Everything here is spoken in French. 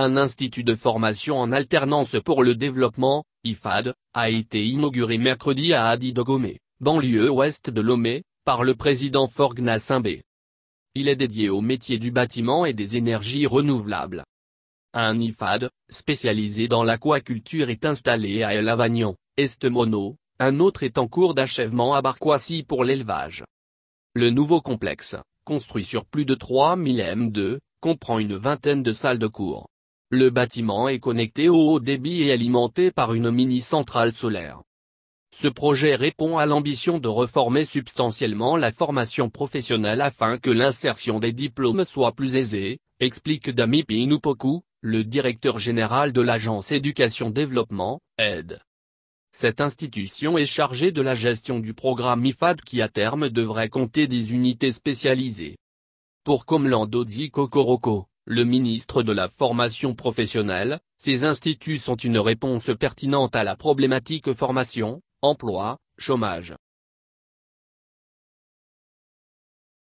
Un institut de formation en alternance pour le développement, IFAD, a été inauguré mercredi à Adi Dogomé, banlieue ouest de Lomé, par le président Forgna Simbé. Il est dédié au métier du bâtiment et des énergies renouvelables. Un IFAD, spécialisé dans l'aquaculture est installé à El Avagnon, Mono, un autre est en cours d'achèvement à Barquassi pour l'élevage. Le nouveau complexe, construit sur plus de 3000 M2, comprend une vingtaine de salles de cours. Le bâtiment est connecté au haut débit et alimenté par une mini-centrale solaire. Ce projet répond à l'ambition de reformer substantiellement la formation professionnelle afin que l'insertion des diplômes soit plus aisée, explique Dami Pinupoku, le directeur général de l'agence Éducation Développement, aide. Cette institution est chargée de la gestion du programme IFAD qui à terme devrait compter des unités spécialisées. Pour Komlandodzi Kokoroko le ministre de la Formation professionnelle, ces instituts sont une réponse pertinente à la problématique formation, emploi, chômage.